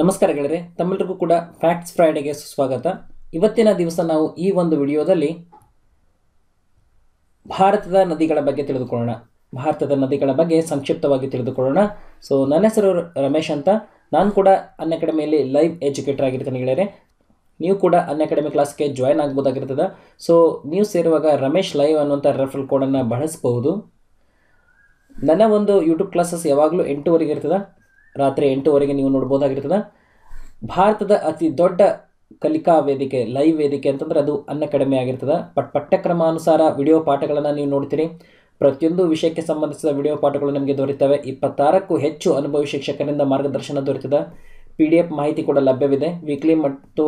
ನಮಸ್ಕಾರ ಗೆಳೆಯರೆ ತಮ್ಮೆಲ್ಲರಿಗೂ ಕೂಡ ಫ್ಯಾಕ್ಟ್ಸ್ ಫ್ರೈಡೆಗೆ ಸುಸ್ವಾಗತ ಇವತ್ತಿನ ದಿವಸ ನಾವು ಈ ಒಂದು ವಿಡಿಯೋದಲ್ಲಿ ಭಾರತದ ನದಿಗಳ ಬಗ್ಗೆ ತಿಳಿದುಕೊಳ್ಳೋಣ ಭಾರತದ ನದಿಗಳ ಬಗ್ಗೆ ಸಂಕ್ಷಿಪ್ತವಾಗಿ ತಿಳಿದುಕೊಳ್ಳೋಣ ಸೊ ನನ್ನ ಹೆಸರು ರಮೇಶ್ ಅಂತ ನಾನು ಕೂಡ ಅನ್ ಅಕಾಡೆಮಿಯಲ್ಲಿ ಲೈವ್ ಎಜುಕೇಟರ್ ಆಗಿರ್ತೀನಿ ಗೆಳೆಯರೆ ನೀವು ಕೂಡ ಅನ್ ಅಕಾಡೆಮಿ ಕ್ಲಾಸ್ಗೆ ಜಾಯ್ನ್ ಆಗ್ಬೋದಾಗಿರ್ತದೆ ಸೊ ನೀವು ಸೇರುವಾಗ ರಮೇಶ್ ಲೈವ್ ಅನ್ನುವಂಥ ರೆಫರಲ್ ಕೋಡನ್ನು ಬಳಸಬಹುದು ನನ್ನ ಒಂದು ಯೂಟ್ಯೂಬ್ ಕ್ಲಾಸಸ್ ಯಾವಾಗಲೂ ಎಂಟೂವರೆಗೆ ಇರ್ತದೆ ರಾತ್ರಿ ಎಂಟುವರೆಗೆ ನೀವು ನೋಡ್ಬೋದಾಗಿರ್ತದೆ ಭಾರತದ ಅತಿ ದೊಡ್ಡ ಕಲಿಕಾ ವೇದಿಕೆ ಲೈವ್ ವೇದಿಕೆ ಅಂತಂದ್ರೆ ಅದು ಅನ್ನ ಕಡಿಮೆ ಆಗಿರ್ತದೆ ಪಟ್ ಪಠ್ಯಕ್ರಮಾನುಸಾರ ವಿಡಿಯೋ ಪಾಠಗಳನ್ನು ನೀವು ನೋಡ್ತೀರಿ ಪ್ರತಿಯೊಂದು ವಿಷಯಕ್ಕೆ ಸಂಬಂಧಿಸಿದ ವಿಡಿಯೋ ಪಾಠಗಳು ನಿಮಗೆ ದೊರೆತವೆ ಇಪ್ಪತ್ತಾರಕ್ಕೂ ಹೆಚ್ಚು ಅನುಭವಿ ಶಿಕ್ಷಕರಿಂದ ಮಾರ್ಗದರ್ಶನ ದೊರೆತದೆ ಪಿ ಡಿ ಎಫ್ ಮಾಹಿತಿ ಕೂಡ ಲಭ್ಯವಿದೆ ವೀಕ್ಲಿ ಮತ್ತು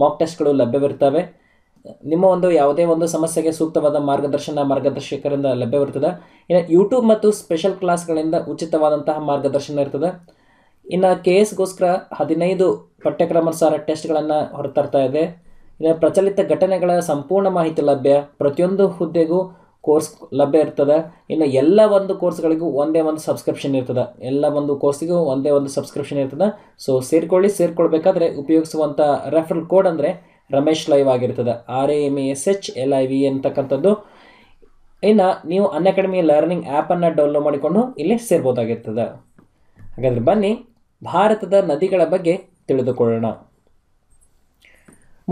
ಮಾಕ್ ಟೆಸ್ಟ್ಗಳು ಲಭ್ಯವಿರ್ತವೆ ನಿಮ್ಮ ಒಂದು ಯಾವುದೇ ಒಂದು ಸಮಸ್ಯೆಗೆ ಸೂಕ್ತವಾದ ಮಾರ್ಗದರ್ಶನ ಮಾರ್ಗದರ್ಶಕರಿಂದ ಲಭ್ಯವಿರ್ತದೆ ಇನ್ನು ಯೂಟ್ಯೂಬ್ ಮತ್ತು ಸ್ಪೆಷಲ್ ಕ್ಲಾಸ್ಗಳಿಂದ ಉಚಿತವಾದಂತಹ ಮಾರ್ಗದರ್ಶನ ಇರ್ತದೆ ಇನ್ನು ಕೆ ಎಸ್ಗೋಸ್ಕರ ಹದಿನೈದು ಪಠ್ಯಕ್ರಮಾನುಸಾರ ಟೆಸ್ಟ್ಗಳನ್ನು ಹೊರತರ್ತಾ ಇದೆ ಇನ್ನು ಪ್ರಚಲಿತ ಘಟನೆಗಳ ಸಂಪೂರ್ಣ ಮಾಹಿತಿ ಲಭ್ಯ ಪ್ರತಿಯೊಂದು ಹುದ್ದೆಗೂ ಕೋರ್ಸ್ ಲಭ್ಯ ಇರ್ತದೆ ಇನ್ನು ಎಲ್ಲ ಒಂದು ಕೋರ್ಸ್ಗಳಿಗೂ ಒಂದೇ ಒಂದು ಸಬ್ಸ್ಕ್ರಿಪ್ಷನ್ ಇರ್ತದೆ ಎಲ್ಲ ಒಂದು ಕೋರ್ಸಿಗೂ ಒಂದೇ ಒಂದು ಸಬ್ಸ್ಕ್ರಿಪ್ಷನ್ ಇರ್ತದೆ ಸೊ ಸೇರ್ಕೊಳ್ಳಿ ಸೇರಿಕೊಳ್ಬೇಕಾದ್ರೆ ಉಪಯೋಗಿಸುವಂಥ ರೆಫರಲ್ ಕೋಡ್ ಅಂದರೆ ರಮೇಶ್ ಲೈವ್ ಆಗಿರ್ತದೆ R A M S H L I V ಅಂತಕ್ಕಂಥದ್ದು ಇನ್ನು ನೀವು ಅನ್ಅಕಾಡೆಮಿ ಲರ್ನಿಂಗ್ ಆ್ಯಪನ್ನು ಡೌನ್ಲೋಡ್ ಮಾಡಿಕೊಂಡು ಇಲ್ಲಿ ಸೇರ್ಬೋದಾಗಿರ್ತದೆ ಹಾಗಾದರೆ ಬನ್ನಿ ಭಾರತದ ನದಿಗಳ ಬಗ್ಗೆ ತಿಳಿದುಕೊಳ್ಳೋಣ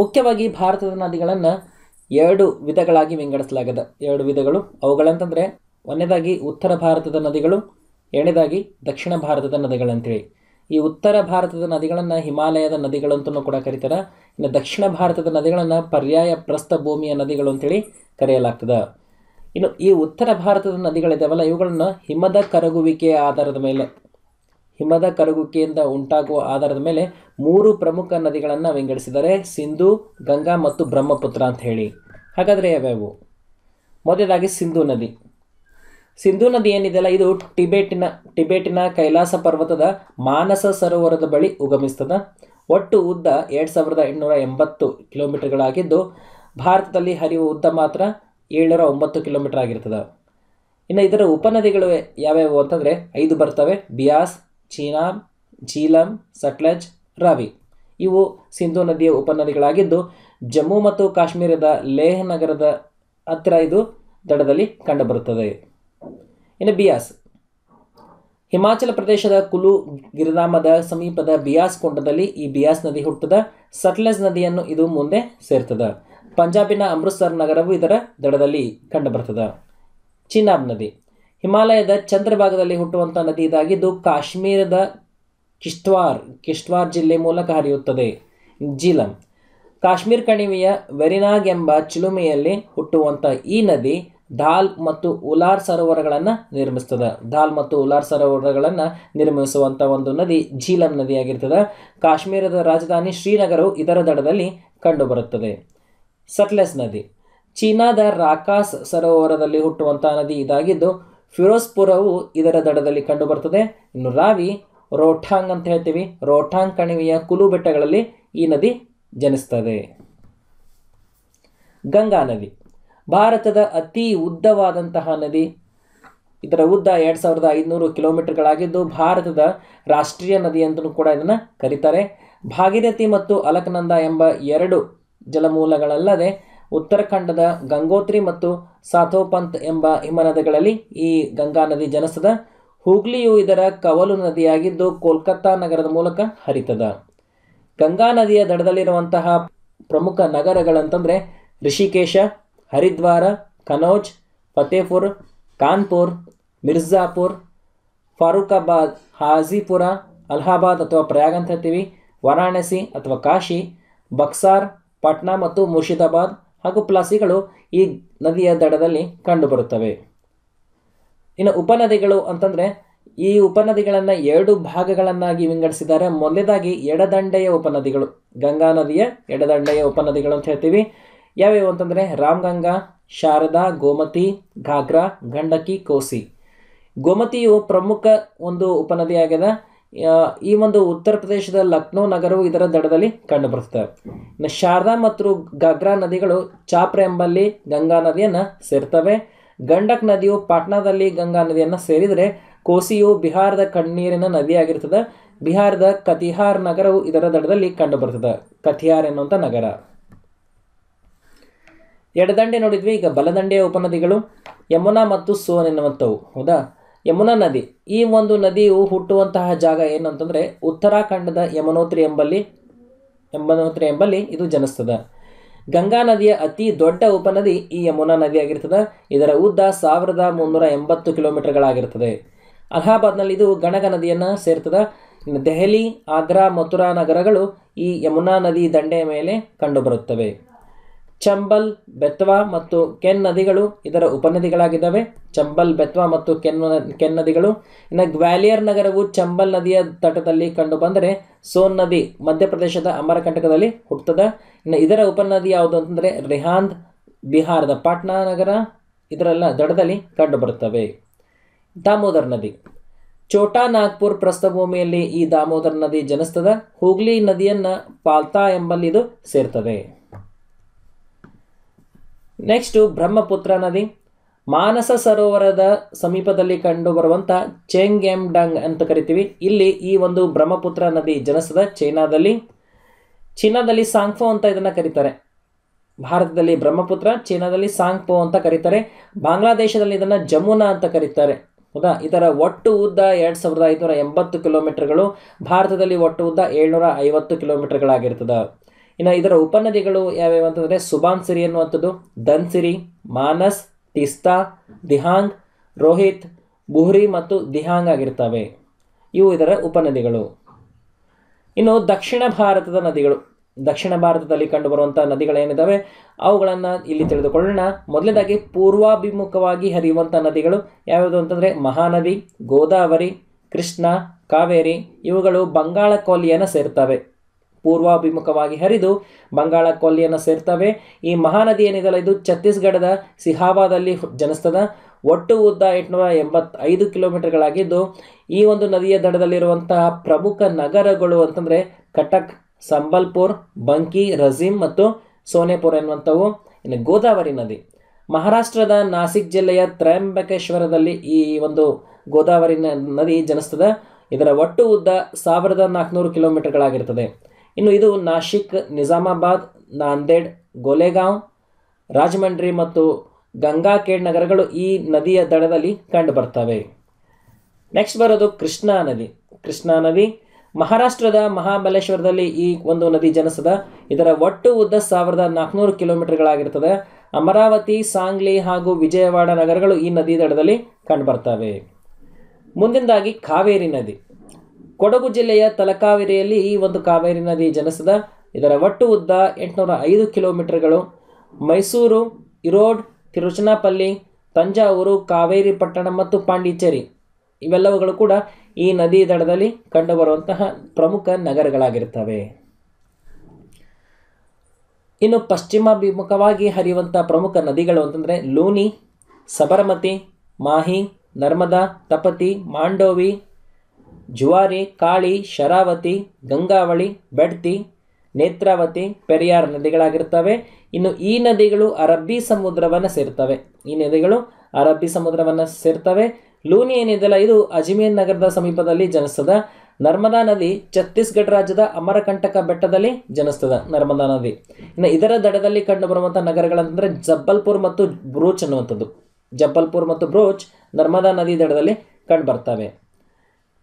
ಮುಖ್ಯವಾಗಿ ಭಾರತದ ನದಿಗಳನ್ನು ಎರಡು ವಿಧಗಳಾಗಿ ವಿಂಗಡಿಸಲಾಗಿದೆ ಎರಡು ವಿಧಗಳು ಅವುಗಳಂತಂದರೆ ಒಂದನೇದಾಗಿ ಉತ್ತರ ಭಾರತದ ನದಿಗಳು ಎರಡನೇದಾಗಿ ದಕ್ಷಿಣ ಭಾರತದ ನದಿಗಳಂತೇಳಿ ಈ ಉತ್ತರ ಭಾರತದ ನದಿಗಳನ್ನು ಹಿಮಾಲಯದ ನದಿಗಳಂತೂ ಕೂಡ ಕರೀತಾರೆ ಇನ್ನು ದಕ್ಷಿಣ ಭಾರತದ ನದಿಗಳನ್ನು ಪರ್ಯಾಯ ಪ್ರಸ್ಥ ಭೂಮಿಯ ನದಿಗಳು ಅಂತೇಳಿ ಕರೆಯಲಾಗ್ತದೆ ಇನ್ನು ಈ ಉತ್ತರ ಭಾರತದ ನದಿಗಳಿದ್ದಾವಲ್ಲ ಇವುಗಳನ್ನು ಹಿಮದ ಕರಗುವಿಕೆಯ ಆಧಾರದ ಮೇಲೆ ಹಿಮದ ಕರಗುವಿಕೆಯಿಂದ ಉಂಟಾಗುವ ಆಧಾರದ ಮೇಲೆ ಮೂರು ಪ್ರಮುಖ ನದಿಗಳನ್ನು ವಿಂಗಡಿಸಿದರೆ ಸಿಂಧು ಗಂಗಾ ಮತ್ತು ಬ್ರಹ್ಮಪುತ್ರ ಅಂತ ಹೇಳಿ ಹಾಗಾದರೆ ಯಾವ್ಯಾವು ಮೊದಲಾಗಿ ಸಿಂಧು ನದಿ ಸಿಂಧು ನದಿ ಏನಿದೆಯಲ್ಲ ಇದು ಟಿಬೆಟಿನ ಟಿಬೆಟಿನ ಕೈಲಾಸ ಪರ್ವತದ ಮಾನಸ ಸರೋವರದ ಬಳಿ ಉಗಮಿಸ್ತದ ಒಟ್ಟು ಉದ್ದ ಎರಡು ಸಾವಿರದ ಎಂಟುನೂರ ಎಂಬತ್ತು ಕಿಲೋಮೀಟರ್ಗಳಾಗಿದ್ದು ಭಾರತದಲ್ಲಿ ಹರಿಯುವ ಉದ್ದ ಮಾತ್ರ ಏಳ್ನೂರ ಒಂಬತ್ತು ಕಿಲೋಮೀಟರ್ ಆಗಿರ್ತದೆ ಇನ್ನು ಇದರ ಉಪನದಿಗಳು ಯಾವ್ಯಾವು ಅಂತಂದರೆ ಐದು ಬರ್ತವೆ ಬಿಯಾಸ್ ಚೀನಾಬ್ ಝೀಲಂ ಸಟ್ಲಜ್ ರಾವಿ ಇವು ಸಿಂಧೂ ನದಿಯ ಉಪನದಿಗಳಾಗಿದ್ದು ಜಮ್ಮು ಮತ್ತು ಕಾಶ್ಮೀರದ ಲೇಹ್ ನಗರದ ಹತ್ತಿರ ಇದು ದಡದಲ್ಲಿ ಕಂಡುಬರುತ್ತದೆ ಇನ್ನು ಬಿಯಾಸ್ ಹಿಮಾಚಲ ಪ್ರದೇಶದ ಕುಲು ಗಿರಿಧಾಮದ ಸಮೀಪದ ಬಿಯಾಸ್ ಕೊಂಡದಲ್ಲಿ ಈ ಬಿಯಾಸ್ ನದಿ ಹುಟ್ಟದ ಸಟ್ಲಜ್ ನದಿಯನ್ನು ಇದು ಮುಂದೆ ಸೇರ್ತದೆ ಪಂಜಾಬಿನ ಅಮೃತ್ಸರ್ ನಗರವು ಇದರ ದಡದಲ್ಲಿ ಕಂಡುಬರ್ತದೆ ಚಿನಾಬ್ ನದಿ ಹಿಮಾಲಯದ ಚಂದ್ರಭಾಗದಲ್ಲಿ ಹುಟ್ಟುವಂಥ ನದಿ ಇದಾಗಿದ್ದು ಕಾಶ್ಮೀರದ ಕಿಶ್ವಾರ್ ಕಿಶ್ವಾರ್ ಜಿಲ್ಲೆ ಮೂಲಕ ಹರಿಯುತ್ತದೆ ಜೀಲಂ ಕಾಶ್ಮೀರ್ ಕಣಿವೆಯ ವೆರಿನಾಗ್ ಎಂಬ ಚಿಲುಮೆಯಲ್ಲಿ ಹುಟ್ಟುವಂಥ ಈ ನದಿ ದಾಲ್ ಮತ್ತು ಉಲಾರ್ ಸರೋವರಗಳನ್ನು ನಿರ್ಮಿಸ್ತದೆ ದಾಲ್ ಮತ್ತು ಉಲಾರ್ ಸರೋವರಗಳನ್ನು ನಿರ್ಮಿಸುವಂಥ ಒಂದು ನದಿ ಝೀಲಂ ನದಿಯಾಗಿರ್ತದೆ ಕಾಶ್ಮೀರದ ರಾಜಧಾನಿ ಶ್ರೀನಗರವು ಇದರ ದಡದಲ್ಲಿ ಕಂಡುಬರುತ್ತದೆ ಸಟ್ಲೆಸ್ ನದಿ ಚೀನಾದ ರಾಕಾಸ್ ಸರೋವರದಲ್ಲಿ ಹುಟ್ಟುವಂಥ ನದಿ ಇದಾಗಿದ್ದು ಫಿರೋಸ್ಪುರವು ಇದರ ದಡದಲ್ಲಿ ಕಂಡುಬರ್ತದೆ ಇನ್ನು ರಾವಿ ರೋಠಾಂಗ್ ಅಂತ ಹೇಳ್ತೀವಿ ರೋಠಾಂಗ್ ಕಣಿವೆಯ ಕುಲು ಬೆಟ್ಟಗಳಲ್ಲಿ ಈ ನದಿ ಜನಿಸ್ತದೆ ಗಂಗಾ ನದಿ ಭಾರತದ ಅತಿ ಉದ್ದವಾದಂತಹ ನದಿ ಇದರ ಉದ್ದ ಎರಡು ಸಾವಿರದ ಐದುನೂರು ಕಿಲೋಮೀಟರ್ಗಳಾಗಿದ್ದು ಭಾರತದ ರಾಷ್ಟ್ರೀಯ ನದಿ ಅಂತಲೂ ಕೂಡ ಇದನ್ನು ಕರೀತಾರೆ ಭಾಗೀರಥಿ ಮತ್ತು ಅಲಕನಂದ ಎಂಬ ಎರಡು ಜಲಮೂಲಗಳಲ್ಲದೆ ಉತ್ತರಾಖಂಡದ ಗಂಗೋತ್ರಿ ಮತ್ತು ಸಾಥೋಪಂತ್ ಎಂಬ ಹಿಮನದಿಗಳಲ್ಲಿ ಈ ಗಂಗಾ ನದಿ ಜನಸದ ಹೂಗ್ಲಿಯು ಇದರ ಕವಲು ನದಿಯಾಗಿದ್ದು ಕೋಲ್ಕತ್ತಾ ನಗರದ ಮೂಲಕ ಹರಿತದ ಗಂಗಾ ನದಿಯ ದಡದಲ್ಲಿರುವಂತಹ ಪ್ರಮುಖ ನಗರಗಳಂತಂದರೆ ರಿಷಿಕೇಶ ಹರಿದ್ವಾರ ಕನೌಜ್ ಫತೇಪುರ್ ಕಾನ್ಪುರ್ ಮಿರ್ಜಾಪುರ್ ಫಾರೂಖಾಬಾದ್ ಹಾಜಿಪುರ ಅಲಹಾಬಾದ್ ಅಥವಾ ಪ್ರಯಾಗ್ ಅಂತ ಹೇಳ್ತೀವಿ ವಾರಾಣಸಿ ಅಥವಾ ಕಾಶಿ ಬಕ್ಸಾರ್ ಪಾಟ್ನಾ ಮತ್ತು ಮುರ್ಷಿದಾಬಾದ್ ಹಾಗೂ ಪ್ಲಾಸಿಗಳು ಈ ನದಿಯ ದಡದಲ್ಲಿ ಕಂಡುಬರುತ್ತವೆ ಇನ್ನು ಉಪನದಿಗಳು ಅಂತಂದರೆ ಈ ಉಪನದಿಗಳನ್ನು ಎರಡು ಭಾಗಗಳನ್ನಾಗಿ ವಿಂಗಡಿಸಿದ್ದಾರೆ ಮೊದಲೇದಾಗಿ ಎಡದಂಡೆಯ ಉಪನದಿಗಳು ಗಂಗಾ ನದಿಯ ಎಡದಂಡೆಯ ಉಪನದಿಗಳು ಅಂತ ಹೇಳ್ತೀವಿ ಯಾವ್ಯಾವು ಅಂತಂದರೆ ರಾಮಗಂಗಾ ಶಾರದಾ ಗೋಮತಿ ಘಾಗ್ರಾ ಗಂಡಕಿ ಕೋಸಿ ಗೋಮತಿಯು ಪ್ರಮುಖ ಒಂದು ಉಪನದಿಯಾಗಿದೆ ಈ ಒಂದು ಉತ್ತರ ಪ್ರದೇಶದ ಲಕ್ನೋ ನಗರವು ಇದರ ದಡದಲ್ಲಿ ಕಂಡು ಇನ್ನು ಶಾರದಾ ಮತ್ತು ಗಗ್ರಾ ನದಿಗಳು ಚಾಪ್ರ ಎಂಬಲ್ಲಿ ಗಂಗಾ ನದಿಯನ್ನು ಸೇರ್ತವೆ ಗಂಡಕ್ ನದಿಯು ಪಾಟ್ನಾದಲ್ಲಿ ಗಂಗಾ ನದಿಯನ್ನು ಸೇರಿದರೆ ಕೋಸಿಯು ಬಿಹಾರದ ಕಣ್ಣೀರಿನ ನದಿಯಾಗಿರ್ತದೆ ಬಿಹಾರದ ಕತಿಹಾರ್ ನಗರವು ಇದರ ದಡದಲ್ಲಿ ಬರ್ತದೆ ಕತಿಹಾರ್ ಎನ್ನುವಂಥ ನಗರ ಎಡದಂಡೆ ನೋಡಿದ್ವಿ ಈಗ ಬಲದಂಡೆಯ ಉಪನದಿಗಳು ಯಮುನಾ ಮತ್ತು ಸೋನ್ ಎನ್ನುವಂಥವು ಹೌದಾ ಯಮುನಾ ನದಿ ಈ ಒಂದು ನದಿಯು ಹುಟ್ಟುವಂತಹ ಜಾಗ ಏನಂತಂದರೆ ಉತ್ತರಾಖಂಡದ ಯಮನೋತ್ರಿ ಎಂಬಲ್ಲಿ ಯಮನೋತ್ರಿ ಎಂಬಲ್ಲಿ ಇದು ಜನಿಸ್ತದೆ ಗಂಗಾ ನದಿಯ ಅತಿ ದೊಡ್ಡ ಉಪನದಿ ಈ ಯಮುನಾ ನದಿಯಾಗಿರ್ತದೆ ಇದರ ಉದ್ದ ಸಾವಿರದ ಮುನ್ನೂರ ಎಂಬತ್ತು ಕಿಲೋಮೀಟರ್ಗಳಾಗಿರ್ತದೆ ಅಲಹಾಬಾದ್ನಲ್ಲಿ ಇದು ಗಣಗ ನದಿಯನ್ನು ಸೇರ್ತದೆ ದೆಹಲಿ ಆಗ್ರಾ ಮಥುರಾ ನಗರಗಳು ಈ ಯಮುನಾ ನದಿ ದಂಡೆಯ ಮೇಲೆ ಕಂಡುಬರುತ್ತವೆ ಚಂಬಲ್ ಬೆತ್ವಾ ಮತ್ತು ಕೆನ್ ನದಿಗಳು ಇದರ ಉಪನದಿಗಳಾಗಿದ್ದಾವೆ ಚಂಬಲ್ ಬೆತ್ವಾ ಮತ್ತು ಕೆನ್ ಕೆನ್ ನದಿಗಳು ಇನ್ನು ಗ್ವಾಲಿಯರ್ ನಗರವು ಚಂಬಲ್ ನದಿಯ ತಟದಲ್ಲಿ ಕಂಡುಬಂದರೆ ಸೋನ್ ನದಿ ಮಧ್ಯಪ್ರದೇಶದ ಅಮರಕಂಟಕದಲ್ಲಿ ಹುಟ್ಟುತ್ತದೆ ಇನ್ನು ಇದರ ಉಪನದಿ ಯಾವುದು ಅಂತಂದರೆ ರಿಹಾಂದ್ ಬಿಹಾರದ ಪಾಟ್ನಾ ನಗರ ಇದರೆಲ್ಲ ದಡದಲ್ಲಿ ಕಂಡುಬರುತ್ತವೆ ದಾಮೋದರ್ ನದಿ ಚೋಟಾ ನಾಗ್ಪುರ್ ಪ್ರಸ್ಥಭೂಮಿಯಲ್ಲಿ ಈ ದಾಮೋದರ್ ನದಿ ಜನಿಸ್ತದ ಹೂಗ್ಲಿ ನದಿಯನ್ನು ಪಾಲ್ತಾ ಎಂಬಲ್ಲಿ ಇದು ಸೇರ್ತದೆ ನೆಕ್ಸ್ಟು ಬ್ರಹ್ಮಪುತ್ರ ನದಿ ಮಾನಸ ಸರೋವರದ ಸಮೀಪದಲ್ಲಿ ಕಂಡುಬರುವಂಥ ಎಮ್ ಡಂಗ್ ಅಂತ ಕರಿತೀವಿ ಇಲ್ಲಿ ಈ ಒಂದು ಬ್ರಹ್ಮಪುತ್ರ ನದಿ ಜನಿಸದ ಚೀನಾದಲ್ಲಿ ಚೀನಾದಲ್ಲಿ ಸಾಂಗ್ಫೋ ಅಂತ ಇದನ್ನು ಕರೀತಾರೆ ಭಾರತದಲ್ಲಿ ಬ್ರಹ್ಮಪುತ್ರ ಚೀನಾದಲ್ಲಿ ಸಾಂಗ್ಫೋ ಅಂತ ಕರೀತಾರೆ ಬಾಂಗ್ಲಾದೇಶದಲ್ಲಿ ಇದನ್ನು ಜಮುನಾ ಅಂತ ಕರೀತಾರೆ ಹೌದಾ ಇದರ ಒಟ್ಟು ಉದ್ದ ಎರಡು ಸಾವಿರದ ಐದುನೂರ ಎಂಬತ್ತು ಕಿಲೋಮೀಟರ್ಗಳು ಭಾರತದಲ್ಲಿ ಒಟ್ಟು ಉದ್ದ ಏಳ್ನೂರ ಐವತ್ತು ಕಿಲೋಮೀಟರ್ಗಳಾಗಿರ್ತದೆ ಇನ್ನು ಇದರ ಉಪನದಿಗಳು ಯಾವ್ಯಾವ ಅಂತಂದರೆ ಸುಬಾನ್ಸಿರಿ ಅನ್ನುವಂಥದ್ದು ಧನ್ಸಿರಿ ಮಾನಸ್ ಟಿಸ್ತಾ ದಿಹಾಂಗ್ ರೋಹಿತ್ ಬುಹ್ರಿ ಮತ್ತು ದಿಹಾಂಗ್ ಆಗಿರ್ತವೆ ಇವು ಇದರ ಉಪನದಿಗಳು ಇನ್ನು ದಕ್ಷಿಣ ಭಾರತದ ನದಿಗಳು ದಕ್ಷಿಣ ಭಾರತದಲ್ಲಿ ಕಂಡುಬರುವಂಥ ನದಿಗಳೇನಿದ್ದಾವೆ ಅವುಗಳನ್ನು ಇಲ್ಲಿ ತಿಳಿದುಕೊಳ್ಳೋಣ ಮೊದಲನೇದಾಗಿ ಪೂರ್ವಾಭಿಮುಖವಾಗಿ ಹರಿಯುವಂಥ ನದಿಗಳು ಯಾವ್ಯಾವುದು ಅಂತಂದರೆ ಮಹಾನದಿ ಗೋದಾವರಿ ಕೃಷ್ಣ ಕಾವೇರಿ ಇವುಗಳು ಬಂಗಾಳ ಕೊಲ್ಲಿಯನ್ನು ಸೇರ್ತವೆ ಪೂರ್ವಾಭಿಮುಖವಾಗಿ ಹರಿದು ಬಂಗಾಳ ಕೊಲ್ಲಿಯನ್ನು ಸೇರ್ತವೆ ಈ ಮಹಾನದಿ ಏನಿದಲ್ಲ ಇದು ಛತ್ತೀಸ್ಗಢದ ಸಿಹಾವಾದಲ್ಲಿ ಜನಿಸ್ತದ ಒಟ್ಟು ಉದ್ದ ಎಂಟುನೂರ ಎಂಬತ್ತೈದು ಕಿಲೋಮೀಟರ್ಗಳಾಗಿದ್ದು ಈ ಒಂದು ನದಿಯ ದಡದಲ್ಲಿರುವಂತಹ ಪ್ರಮುಖ ನಗರಗಳು ಅಂತಂದರೆ ಕಟಕ್ ಸಂಬಲ್ಪುರ್ ಬಂಕಿ ರಜೀಮ್ ಮತ್ತು ಸೋನೆಪುರ್ ಎನ್ನುವಂಥವು ಇನ್ನು ಗೋದಾವರಿ ನದಿ ಮಹಾರಾಷ್ಟ್ರದ ನಾಸಿಕ್ ಜಿಲ್ಲೆಯ ತ್ರಯಂಬಕೇಶ್ವರದಲ್ಲಿ ಈ ಒಂದು ಗೋದಾವರಿ ನದಿ ಜನಿಸ್ತದ ಇದರ ಒಟ್ಟು ಉದ್ದ ಸಾವಿರದ ನಾಲ್ಕುನೂರು ಕಿಲೋಮೀಟರ್ಗಳಾಗಿರ್ತದೆ ಇನ್ನು ಇದು ನಾಶಿಕ್ ನಿಜಾಮಾಬಾದ್ ನಾಂದೇಡ್ ಗೋಲೆಗಾಂವ್ ರಾಜಮಂಡ್ರಿ ಮತ್ತು ಗಂಗಾಖೇಡ್ ನಗರಗಳು ಈ ನದಿಯ ದಡದಲ್ಲಿ ಕಂಡುಬರ್ತವೆ ನೆಕ್ಸ್ಟ್ ಬರೋದು ಕೃಷ್ಣಾ ನದಿ ಕೃಷ್ಣಾ ನದಿ ಮಹಾರಾಷ್ಟ್ರದ ಮಹಾಬಲೇಶ್ವರದಲ್ಲಿ ಈ ಒಂದು ನದಿ ಜನಿಸದ ಇದರ ಒಟ್ಟು ಉದ್ದ ಸಾವಿರದ ನಾಲ್ಕುನೂರು ಕಿಲೋಮೀಟರ್ಗಳಾಗಿರ್ತದೆ ಅಮರಾವತಿ ಸಾಂಗ್ಲಿ ಹಾಗೂ ವಿಜಯವಾಡ ನಗರಗಳು ಈ ನದಿ ದಡದಲ್ಲಿ ಕಂಡುಬರ್ತವೆ ಮುಂದಿನದಾಗಿ ಕಾವೇರಿ ನದಿ ಕೊಡಗು ಜಿಲ್ಲೆಯ ತಲಕಾವೇರಿಯಲ್ಲಿ ಈ ಒಂದು ಕಾವೇರಿ ನದಿ ಜನಿಸಿದ ಇದರ ಒಟ್ಟು ಉದ್ದ ಎಂಟುನೂರ ಐದು ಕಿಲೋಮೀಟರ್ಗಳು ಮೈಸೂರು ಇರೋಡ್ ತಿರುಚನಾಪಲ್ಲಿ ತಂಜಾವೂರು ಕಾವೇರಿ ಪಟ್ಟಣ ಮತ್ತು ಪಾಂಡಿಚೇರಿ ಇವೆಲ್ಲವುಗಳು ಕೂಡ ಈ ನದಿ ದಡದಲ್ಲಿ ಕಂಡುಬರುವಂತಹ ಪ್ರಮುಖ ನಗರಗಳಾಗಿರ್ತವೆ ಇನ್ನು ಪಶ್ಚಿಮಾಭಿಮುಖವಾಗಿ ಹರಿಯುವಂಥ ಪ್ರಮುಖ ನದಿಗಳು ಅಂತಂದರೆ ಲೂನಿ ಸಬರಮತಿ ಮಾಹಿ ನರ್ಮದಾ ತಪತಿ ಮಾಂಡೋವಿ ಜುವಾರಿ ಕಾಳಿ ಶರಾವತಿ ಗಂಗಾವಳಿ ಬೆಡ್ತಿ ನೇತ್ರಾವತಿ ಪೆರಿಯಾರ್ ನದಿಗಳಾಗಿರ್ತವೆ ಇನ್ನು ಈ ನದಿಗಳು ಅರಬ್ಬಿ ಸಮುದ್ರವನ್ನು ಸೇರ್ತವೆ ಈ ನದಿಗಳು ಅರಬ್ಬಿ ಸಮುದ್ರವನ್ನು ಸೇರ್ತವೆ ಲೂನಿ ಏನಿದೆಯಲ್ಲ ಇದು ಅಜ್ಮೇರ್ ನಗರದ ಸಮೀಪದಲ್ಲಿ ಜನಿಸ್ತದ ನರ್ಮದಾ ನದಿ ಛತ್ತೀಸ್ಗಢ ರಾಜ್ಯದ ಅಮರಕಂಟಕ ಬೆಟ್ಟದಲ್ಲಿ ಜನಿಸ್ತದ ನರ್ಮದಾ ನದಿ ಇನ್ನು ಇದರ ದಡದಲ್ಲಿ ಕಂಡುಬರುವಂಥ ನಗರಗಳಂತಂದರೆ ಜಬ್ಬಲ್ಪುರ್ ಮತ್ತು ಬ್ರೂಚ್ ಅನ್ನುವಂಥದ್ದು ಜಬ್ಬಲ್ಪುರ್ ಮತ್ತು ಬ್ರೂಚ್ ನರ್ಮದಾ ನದಿ ದಡದಲ್ಲಿ ಕಂಡುಬರ್ತವೆ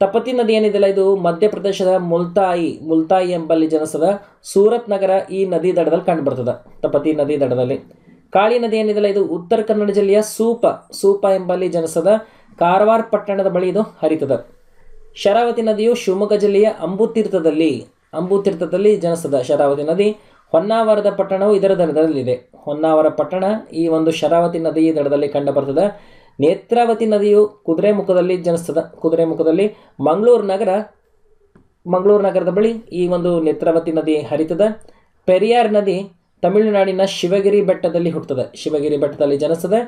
ತಪತಿ ನದಿ ಏನಿದೆಲ್ಲ ಇದು ಮಧ್ಯಪ್ರದೇಶದ ಮುಲ್ತಾಯಿ ಮುಲ್ತಾಯಿ ಎಂಬಲ್ಲಿ ಜನಿಸದ ಸೂರತ್ ನಗರ ಈ ನದಿ ದಡದಲ್ಲಿ ಕಂಡುಬರ್ತದೆ ತಪತಿ ನದಿ ದಡದಲ್ಲಿ ಕಾಳಿ ನದಿ ಏನಿದೆಲ್ಲ ಇದು ಉತ್ತರ ಕನ್ನಡ ಜಿಲ್ಲೆಯ ಸೂಪ ಸೂಪ ಎಂಬಲ್ಲಿ ಜನಿಸದ ಕಾರವಾರ ಪಟ್ಟಣದ ಬಳಿ ಇದು ಹರಿತದ ಶರಾವತಿ ನದಿಯು ಶಿವಮೊಗ್ಗ ಜಿಲ್ಲೆಯ ಅಂಬುತೀರ್ಥದಲ್ಲಿ ಅಂಬುತೀರ್ಥದಲ್ಲಿ ಜನಿಸದ ಶರಾವತಿ ನದಿ ಹೊನ್ನಾವರದ ಪಟ್ಟಣವು ಇದರ ದಡದಲ್ಲಿದೆ ಹೊನ್ನಾವರ ಪಟ್ಟಣ ಈ ಒಂದು ಶರಾವತಿ ನದಿ ದಡದಲ್ಲಿ ಬರ್ತದೆ ನೇತ್ರಾವತಿ ನದಿಯು ಕುದುರೆಮುಖದಲ್ಲಿ ಜನಿಸ್ತದ ಕುದುರೆಮುಖದಲ್ಲಿ ಮಂಗಳೂರು ನಗರ ಮಂಗಳೂರು ನಗರದ ಬಳಿ ಈ ಒಂದು ನೇತ್ರಾವತಿ ನದಿ ಹರಿತದ ಪೆರಿಯಾರ್ ನದಿ ತಮಿಳುನಾಡಿನ ಶಿವಗಿರಿ ಬೆಟ್ಟದಲ್ಲಿ ಹುಟ್ಟುತ್ತದೆ ಶಿವಗಿರಿ ಬೆಟ್ಟದಲ್ಲಿ ಜನಿಸ್ತದೆ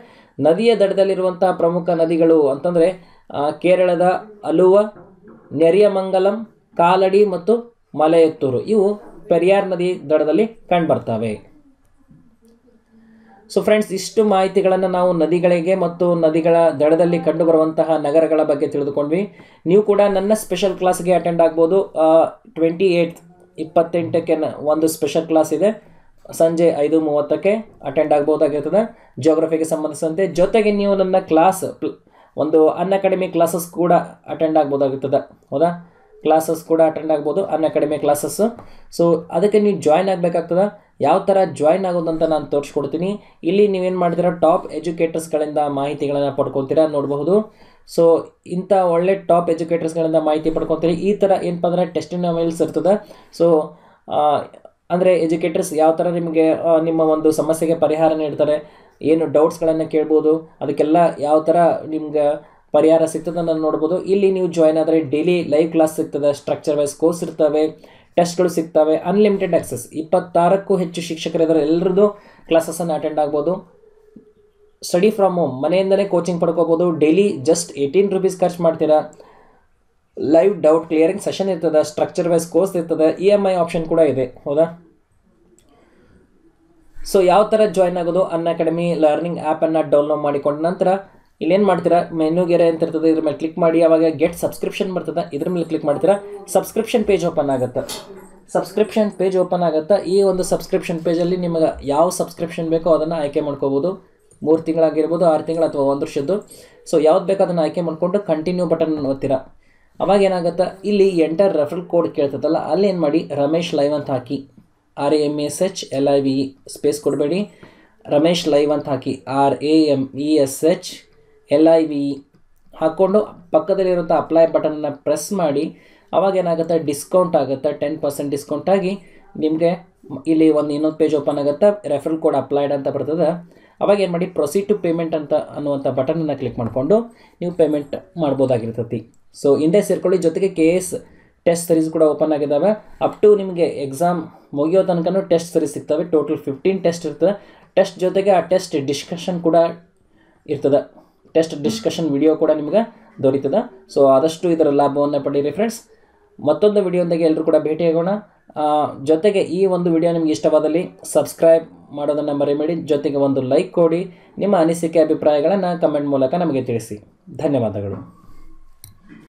ನದಿಯ ದಡದಲ್ಲಿರುವಂಥ ಪ್ರಮುಖ ನದಿಗಳು ಅಂತಂದರೆ ಕೇರಳದ ಅಲುವ ನೆರಿಯಮಂಗಲಂ ಕಾಲಡಿ ಮತ್ತು ಮಲೆಯತ್ತೂರು ಇವು ಪೆರಿಯಾರ್ ನದಿ ದಡದಲ್ಲಿ ಬರ್ತವೆ ಸೊ ಫ್ರೆಂಡ್ಸ್ ಇಷ್ಟು ಮಾಹಿತಿಗಳನ್ನು ನಾವು ನದಿಗಳಿಗೆ ಮತ್ತು ನದಿಗಳ ದಡದಲ್ಲಿ ಕಂಡುಬರುವಂತಹ ನಗರಗಳ ಬಗ್ಗೆ ತಿಳಿದುಕೊಂಡ್ವಿ ನೀವು ಕೂಡ ನನ್ನ ಸ್ಪೆಷಲ್ ಕ್ಲಾಸ್ಗೆ ಅಟೆಂಡ್ ಆಗ್ಬೋದು ಟ್ವೆಂಟಿ ಏಯ್ಟ್ ಇಪ್ಪತ್ತೆಂಟಕ್ಕೆ ಒಂದು ಸ್ಪೆಷಲ್ ಕ್ಲಾಸ್ ಇದೆ ಸಂಜೆ ಐದು ಮೂವತ್ತಕ್ಕೆ ಅಟೆಂಡ್ ಆಗ್ಬೋದಾಗಿರ್ತದೆ ಜೋಗ್ರಫಿಗೆ ಸಂಬಂಧಿಸಿದಂತೆ ಜೊತೆಗೆ ನೀವು ನನ್ನ ಕ್ಲಾಸ್ ಒಂದು ಅನ್ ಅಕಾಡೆಮಿ ಕ್ಲಾಸಸ್ ಕೂಡ ಅಟೆಂಡ್ ಆಗ್ಬೋದಾಗಿರ್ತದೆ ಹೌದಾ ಕ್ಲಾಸಸ್ ಕೂಡ ಅಟೆಂಡ್ ಆಗ್ಬೋದು ಅನ್ ಅಕಾಡೆಮಿ ಕ್ಲಾಸಸ್ಸು ಸೊ ಅದಕ್ಕೆ ನೀವು ಜಾಯ್ನ್ ಆಗಬೇಕಾಗ್ತದೆ ಯಾವ ಥರ ಜಾಯ್ನ್ ಆಗೋದಂತ ನಾನು ತೋರಿಸ್ಕೊಡ್ತೀನಿ ಇಲ್ಲಿ ನೀವೇನು ಮಾಡಿದಿರ ಟಾಪ್ ಎಜುಕೇಟರ್ಸ್ಗಳಿಂದ ಮಾಹಿತಿಗಳನ್ನು ಪಡ್ಕೊತೀರಾ ನೋಡಬಹುದು ಸೊ ಇಂಥ ಒಳ್ಳೆ ಟಾಪ್ ಎಜುಕೇಟರ್ಸ್ಗಳಿಂದ ಮಾಹಿತಿ ಪಡ್ಕೊತೀರಿ ಈ ಥರ ಏನಪ್ಪ ಅಂದರೆ ಟೆಸ್ಟಿನ ಮೇಲ್ಸ್ ಇರ್ತದೆ ಸೊ ಅಂದರೆ ಎಜುಕೇಟರ್ಸ್ ಯಾವ ಥರ ನಿಮಗೆ ನಿಮ್ಮ ಒಂದು ಸಮಸ್ಯೆಗೆ ಪರಿಹಾರ ನೀಡ್ತಾರೆ ಏನು ಡೌಟ್ಸ್ಗಳನ್ನು ಕೇಳ್ಬೋದು ಅದಕ್ಕೆಲ್ಲ ಯಾವ ಥರ ನಿಮ್ಗೆ ಪರಿಹಾರ ಸಿಗ್ತದೆ ನಾನು ನೋಡ್ಬೋದು ಇಲ್ಲಿ ನೀವು ಜಾಯ್ನ್ ಆದರೆ ಡೈಲಿ ಲೈವ್ ಕ್ಲಾಸ್ ಸಿಗ್ತದೆ ಸ್ಟ್ರಕ್ಚರ್ ವೈಸ್ ಕೋರ್ಸ್ ಇರ್ತವೆ ಟೆಸ್ಟ್ಗಳು ಸಿಗ್ತವೆ ಅನ್ಲಿಮಿಟೆಡ್ ಆಕ್ಸೆಸ್ ಇಪ್ಪತ್ತಾರಕ್ಕೂ ಹೆಚ್ಚು ಶಿಕ್ಷಕರಿದ್ದಾರೆ ಎಲ್ಲರದು ಕ್ಲಾಸಸನ್ನು ಅಟೆಂಡ್ ಆಗ್ಬೋದು ಸ್ಟಡಿ ಫ್ರಮ್ ಹೋಮ್ ಮನೆಯಿಂದಲೇ ಕೋಚಿಂಗ್ ಪಡ್ಕೋಬೋದು ಡೈಲಿ ಜಸ್ಟ್ ಏಯ್ಟೀನ್ ರುಪೀಸ್ ಖರ್ಚು ಮಾಡ್ತೀರಾ ಲೈವ್ ಡೌಟ್ ಕ್ಲಿಯರಿಂಗ್ ಸೆಷನ್ ಇರ್ತದೆ ಸ್ಟ್ರಕ್ಚರ್ ವೈಸ್ ಕೋರ್ಸ್ ಇರ್ತದೆ ಇ ಎಮ್ ಐ ಆಪ್ಷನ್ ಕೂಡ ಇದೆ ಹೌದಾ ಸೊ ಯಾವ ಥರ ಜಾಯ್ನ್ ಆಗೋದು ಅನ್ ಅಕಾಡೆಮಿ ಲರ್ನಿಂಗ್ ಆ್ಯಪನ್ನು ಡೌನ್ಲೋಡ್ ಮಾಡಿಕೊಂಡ ನಂತರ ಇಲ್ಲೇನು ಮಾಡ್ತೀರಾ ಗೆರೆ ಅಂತ ಇರ್ತದೆ ಇದ್ರ ಮೇಲೆ ಕ್ಲಿಕ್ ಮಾಡಿ ಅವಾಗ ಗೆಟ್ ಸಬ್ಸ್ಕ್ರಿಪ್ಷನ್ ಬರ್ತದೆ ಇದ್ರ ಮೇಲೆ ಕ್ಲಿಕ್ ಮಾಡ್ತೀರಾ ಸಬ್ಸ್ಕ್ರಿಪ್ಷನ್ ಪೇಜ್ ಓಪನ್ ಆಗುತ್ತೆ ಸಬ್ಸ್ಕ್ರಿಪ್ಷನ್ ಪೇಜ್ ಓಪನ್ ಆಗುತ್ತೆ ಈ ಒಂದು ಸಬ್ಸ್ಕ್ರಿಪ್ಷನ್ ಪೇಜಲ್ಲಿ ನಿಮಗೆ ಯಾವ ಸಬ್ಸ್ಕ್ರಿಪ್ಷನ್ ಬೇಕೋ ಅದನ್ನು ಆಯ್ಕೆ ಮಾಡ್ಕೋಬೋದು ಮೂರು ತಿಂಗಳಾಗಿರ್ಬೋದು ಆರು ತಿಂಗಳು ಅಥವಾ ಒಂದು ವರ್ಷದ್ದು ಸೊ ಯಾವ್ದು ಬೇಕೋ ಅದನ್ನು ಆಯ್ಕೆ ಮಾಡಿಕೊಂಡು ಕಂಟಿನ್ಯೂ ಬಟನ್ ಓದ್ತೀರ ಅವಾಗ ಏನಾಗುತ್ತೆ ಇಲ್ಲಿ ಎಂಟರ್ ರೆಫರಲ್ ಕೋಡ್ ಕೇಳ್ತದಲ್ಲ ಅಲ್ಲಿ ಏನು ಮಾಡಿ ರಮೇಶ್ ಲೈವ್ ಅಂತ ಹಾಕಿ R A M S H L I V space ಕೊಡಬೇಡಿ ರಮೇಶ್ ಲೈವ್ ಅಂತ ಹಾಕಿ R A M E S H L I V ಹಾಕ್ಕೊಂಡು ಪಕ್ಕದಲ್ಲಿರುವಂಥ ಅಪ್ಲೈ ಬಟನನ್ನು ಪ್ರೆಸ್ ಮಾಡಿ ಅವಾಗ ಏನಾಗುತ್ತೆ ಡಿಸ್ಕೌಂಟ್ ಆಗುತ್ತೆ ಟೆನ್ ಪರ್ಸೆಂಟ್ ಡಿಸ್ಕೌಂಟ್ ಆಗಿ ನಿಮಗೆ ಇಲ್ಲಿ ಒಂದು ಇನ್ನೊಂದು ಪೇಜ್ ಓಪನ್ ಆಗುತ್ತೆ ರೆಫರಲ್ ಕೋಡ್ ಅಪ್ಲೈಡ್ ಅಂತ ಬರ್ತದೆ ಅವಾಗ ಏನು ಮಾಡಿ ಪ್ರೊಸೀಡ್ ಟು ಪೇಮೆಂಟ್ ಅಂತ ಅನ್ನುವಂಥ ಬಟನನ್ನು ಕ್ಲಿಕ್ ಮಾಡಿಕೊಂಡು ನೀವು ಪೇಮೆಂಟ್ ಮಾಡ್ಬೋದಾಗಿರ್ತತಿ ಸೊ ಹಿಂದೆ ಸೇರ್ಕೊಳ್ಳಿ ಜೊತೆಗೆ ಕೆ ಎಸ್ ಟೆಸ್ಟ್ ಸರೀಸ್ ಕೂಡ ಓಪನ್ ಆಗಿದ್ದಾವೆ ಅಪ್ ಟು ನಿಮಗೆ ಎಕ್ಸಾಮ್ ಮುಗಿಯೋ ತನಕನೂ ಟೆಸ್ಟ್ ಸರೀಸ್ ಸಿಗ್ತವೆ ಟೋಟಲ್ ಫಿಫ್ಟೀನ್ ಟೆಸ್ಟ್ ಇರ್ತದೆ ಟೆಸ್ಟ್ ಜೊತೆಗೆ ಆ ಟೆಸ್ಟ್ ಡಿಸ್ಕಷನ್ ಕೂಡ ಇರ್ತದೆ ಟೆಸ್ಟ್ ಡಿಸ್ಕಷನ್ ವಿಡಿಯೋ ಕೂಡ ನಿಮಗೆ ದೊರೀತದ ಸೊ ಆದಷ್ಟು ಇದರ ಲಾಭವನ್ನು ಪಡೀರಿ ಫ್ರೆಂಡ್ಸ್ ಮತ್ತೊಂದು ವಿಡಿಯೋದಾಗೆ ಎಲ್ಲರೂ ಕೂಡ ಭೇಟಿಯಾಗೋಣ ಜೊತೆಗೆ ಈ ಒಂದು ವಿಡಿಯೋ ನಿಮಗೆ ಇಷ್ಟವಾದಲ್ಲಿ ಸಬ್ಸ್ಕ್ರೈಬ್ ಮಾಡೋದನ್ನು ಮರಿಬೇಡಿ ಜೊತೆಗೆ ಒಂದು ಲೈಕ್ ಕೊಡಿ ನಿಮ್ಮ ಅನಿಸಿಕೆ ಅಭಿಪ್ರಾಯಗಳನ್ನು ಕಮೆಂಟ್ ಮೂಲಕ ನಮಗೆ ತಿಳಿಸಿ ಧನ್ಯವಾದಗಳು